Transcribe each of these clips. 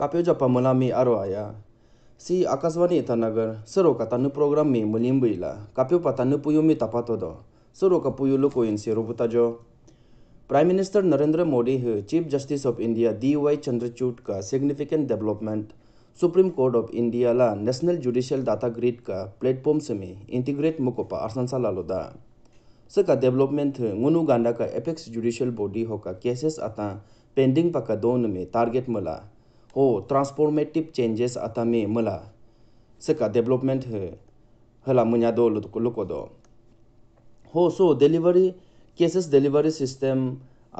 जापा पमला मे आरो आया सी आकाशवाणी इतानगर सरो का तनु प्रोग्राम में मुलिम बुला कापियो पा तनु पुयो में तपा तो दो सरो का पुयो लो कोई इनसे रोबुता जो प्राइम मिनिस्टर नरेंद्र मोदी है chief justice of India D Y Chandrachud का significant development supreme court of India ला नेशनल जुडिशियल डाटा ग्रिड का प्लेटफॉर्म से में इंटीग्रेट मुकोपा अरसंसा लालो दा सका डेवलपमेंट गुनू गांडा का एपेक्स जुडिशियल बॉडी होकर केसेस आता पेंडिंग पका दोन में टारगेट मिला ओ ट्रांसफॉर्मेटिव चेंजेस आता मे मला सका डेवलपमेंट हला मुझा दो लुकोदो हो सो डिलीवरी केसेस डिलीवरी सिस्टम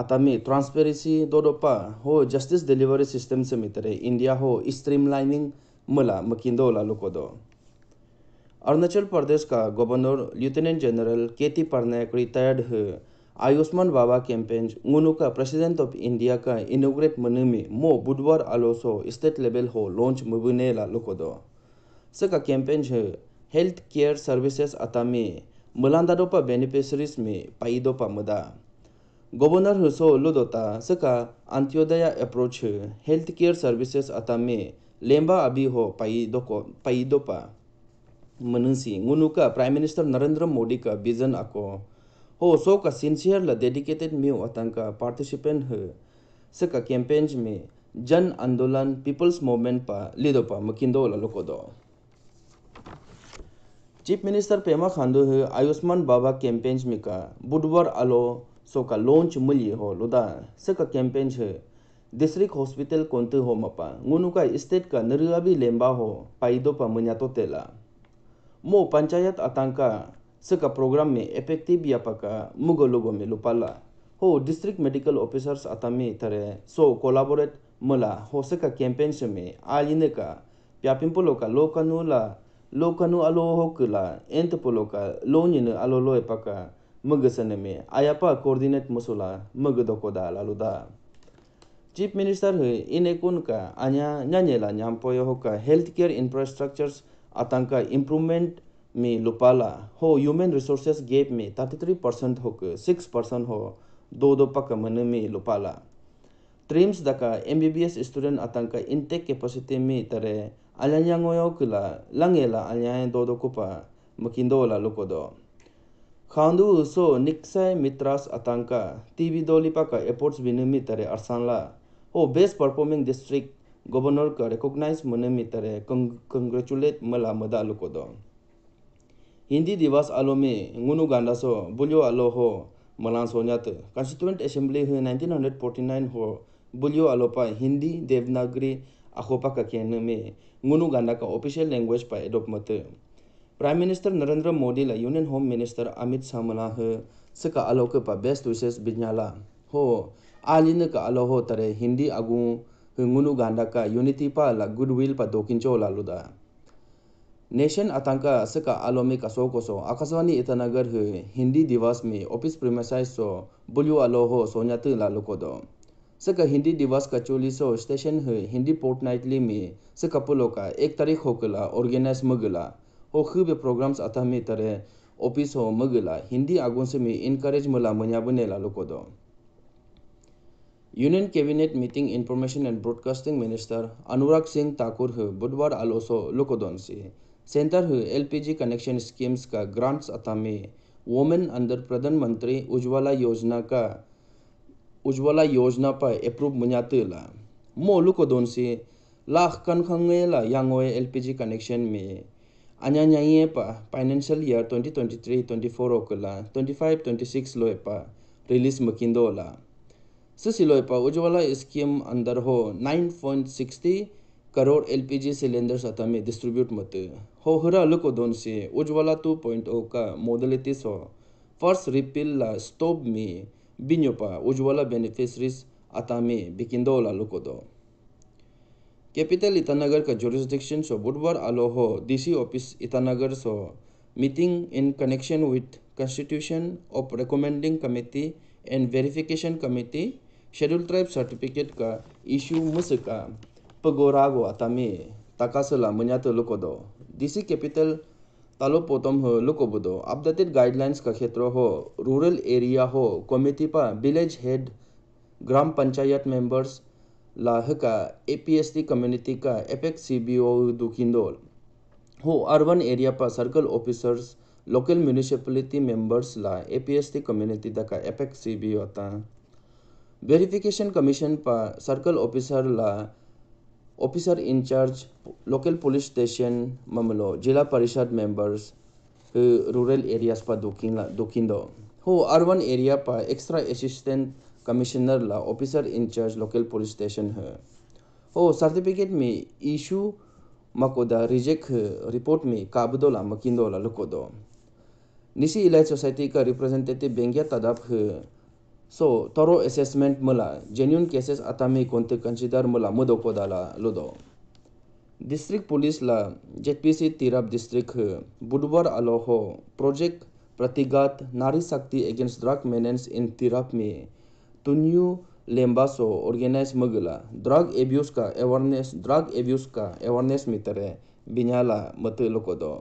आता मे ट्रांसपेरेंसी दोडोपा हो जस्टिस डिलीवरी सिस्टम से मितरे इंडिया हो स्ट्रीम लाइनिंग मला मकिन दोला लुकोदो अरुणाचल प्रदेश का governor lieutenant general K T Parnaik retired है आयुष्मान बाबा कैंपेन्स उनुका प्रेसिडेंट ऑफ इंडिया का इनोग्रेट मनुमी मो बुधवार आलोसो स्टेट लेवल हो लॉन्च ला लुकोदो सका कैंपेन्स हेल्थ केयर सर्विसेस अतामी मलांदारोपा बेनिफिशरीज में पाइदोपा मुदा गवर्नर हुसो लुदोता सका अंत्योदय अप्रोच हेल्थ केयर सर्विसेस अतामी लेम्बा अभी हो पाइदोको पाइदोपा मनुसी उनुका प्राइम मिनिस्टर नरेंद्र मोदी का विजन आको Ho soka sincere la dedicated mew atanka participant he seka campaign में जन आंदोलन पीपल्स मूवमेंट पा लीडो पा मकिंदो लोकोदो लोको दो चीफ मिनिस्टर पेमा खांडू है आयुष्मान बाबा कैंपेन में का बुधवार आलो सो का लॉन्च मूल्य हो लुदा से का कैंपेन है डिस्ट्रिक्ट हॉस्पिटल कोंतु हो मपा गुनु का स्टेट का नरुआबी लेम्बा हो पाइदो पा मुन्यातो तेला मो पंचायत अतंका सका प्रोग्राम में इफेक्टिव या पका मुगो लोगो में लुपाला हो डिस्ट्रिक्ट मेडिकल ऑफिसर्स अतमी तरे सो कोलाबोरेट मला हो सका कैंपेन से में आलिने का प्यापिम पोलो का लो कनु ला लो कनु अलो हो कला एंत पोलो का लो निन अलो लो पका मग सने में आयापा कोऑर्डिनेट मसोला मग दोकोदा लालुदा चीफ मिनिस्टर हे इने कुन का अन्या न्यान्येला न्यामपोयो होका हेल्थ केयर इंफ्रास्ट्रक्चर्स अतंका इंप्रूवमेंट में लुपाला हो ह्यूमन रिसोर्सेस गेप में थ्री परसेंट हो सिक्स परसेंट हो दो दो पक मन में लुपाला ट्रिम्स दका M B B S student अतंक इनटेक कैपेसिटी में तरह अल्यांगोयोकला लंगेला अलिया दो दो कुपा मकिंदोला लुकोदो खांदू सो निक्साय मित्रास अतंका वी दोलिपा का एपोर्ट्स विनमी तरह अरसानला हो बेस्ट परफॉर्मिंग डिस्ट्रिक्ट गवर्नर का रिकॉग्नाइज मन में तरह कंग्रेचुलेट मला मदा लुकोदो हिंदी दिवस आलो में गुनु गांडा सो बुलियो आलो हो सो सोन्यात कंस्टिट्यूएंट असेंबली हुए 1949 हो बुलियो आलो पा हिंदी देवनागरी अखोपा का कहने में गुनु गांडा का ऑफिशियल लैंग्वेज पा एडोप मत प्राइम मिनिस्टर नरेंद्र मोदी ला union home minister Amit Shah मला हे सका आलो के पा बेस्ट विशेष बिजनाला हो आलिन का आलो हो तरे हिंदी अगु गुनु गांडा का यूनिटी पा ला गुडविल पा दोकिंचो लालुदा नेशन आतंक असका आलोमी कसो कोसो आकाशवाणी ईटानगर हुए हिंदी दिवस में ऑफिस प्रेमसाइ सो बुलियो आलो हो सोन्यात लालो सक हिंदी दिवस चोली सो स्टेशन हुए हिंदी नाइटली में सकपुलो का एक तारीख होकला ऑर्गेनाइज मगला हो खूब प्रोग्राम्स अतः में तरह ऑफिस हो मगला हिंदी आगुन से में इनकरेज मला मन्याबने लालो कोदो union cabinet meeting information and broadcasting minister Anurag Singh Thakur बुधवार आलोसो लुकोदोन से सेंटर हुए एलपीजी कनेक्शन स्कीम्स का ग्रांट्स अथा में वोमेन अंदर प्रधानमंत्री उज्ज्वला योजना का उज्ज्वला योजना पर अप्रूव मुझातेला मोलू को दोन से लाख कन खंगेला यांगोए एलपीजी कनेक्शन में अन्यान्याये पा फाइनेंशियल ईयर 2023-24 ओकला 25-26 लोए पा रिलीज दोला सिसिलोए पा उज्ज्वला स्कीम अंदर हो सिक्सटी करोड़ एलपीजी सिलेंडर सतह में डिस्ट्रीब्यूट मत होहर से उज्ज्वला टू पॉइंट ओ का मोडलिटी सो फर्स्ट ला स्टोब में बिन्योपा उज्ज्वला बेनिफिशरीज आता में बिकिंदोला लुकोदो कैपिटल ईटानगर का जोरिस्डिक्शन सो बुधवार आलोहो डीसी ऑफिस ईटानगर सो meeting in connection with constitution of recommending committee and verification committee schedule tribe certificate का इशू मुस्का pegorago Tame, takasala Munyata Lukodo, DC capital talo potom ho लुकोबुदो updated गाइडलाइंस का क्षेत्र हो रूरल एरिया हो committee pa village head ग्राम panchayat members लाह का एपीएसटी कम्युनिटी का एपेक्स सीबीओ दुखिंदोल हो अर्बन एरिया पर circle officers local municipality members ला एपीएसटी कम्युनिटी का एपेक्स सीबीओ ता वेरिफिकेशन कमीशन पर सर्कल ऑफिसर ला officer in charge local police station ममलो जिला परिषद मेंबर्स रूरल एरियाज पर दुखी दो हो अर्बन एरिया पर एक्स्ट्रा असिस्टेंट कमिश्नर ला officer in charge local police station है हो सर्टिफिकेट में इशू मकोदा रिजेक्ट रिपोर्ट में काबदोला लुको लुकोदो निसी इलाज सोसाइटी का रिप्रेजेंटेटिव बेंगिया है So, thorough assessment mula, genuine cases atami konte consider mula mudo podala ludo. District Police la JPC Tirab District बुधवार अलोहो project Pratighat नारी शक्ति against drug menace in Tirap में तुन्यू लेम्बासो ऑर्गेनाइज मगला ड्रग एब्यूज का अवेयरनेस ड्रग एब्यूज का अवेयरनेस मितरे बिनाला मत लोकोदो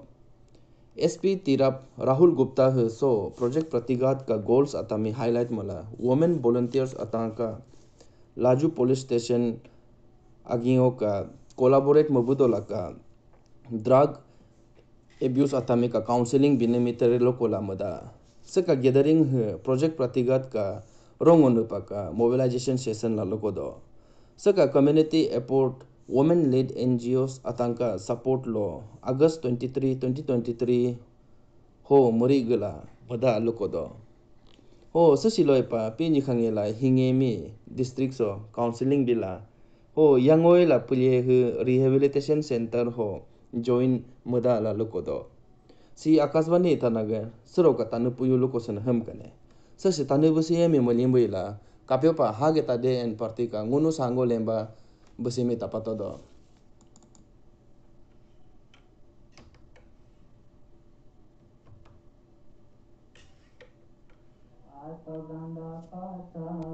एसपी ಎಸ್.ಪಿ ತೀರಪ್ ರಾಹುಲ್ ಗುಪ್ತಾ ಹೆಸೋ ಪ್ರೊಜೆಕ್ಟ್ ಪ್ರತಿಘಾತ್‌ಕ ಗೋಲ್ಸ್ ಅತಾಮಿ हाईलाइट ಮಲ वोमेन वॉलंटियर्स अतांक लाजू पुलिस स्टेशन अगियोक कोलाबोरेट का ड्रग एब्यूस अतामिक काउंसलिंग बिनेमी तेरेलो कोलामद सक गेदरिंग प्रोजेक्ट प्रतिघात का रोंग का मोबिलाइजेशन सेशन ललोकोदो सक community support Women led NGOs Atanka support law August 23, 2023 ho morigala bada do, ho sasiloipa pini khangela hingemi district so counseling bila ho yangoi la pulie hu rehabilitation center ho join muda la lokodo si akasbani tanaga suroka tanu puyu lokosan hem kane sasi tanu busi emi kapiopa kapyopa hage tade en partika ngunu sango lemba Busimi Tapatodo. Ashwagandha Pata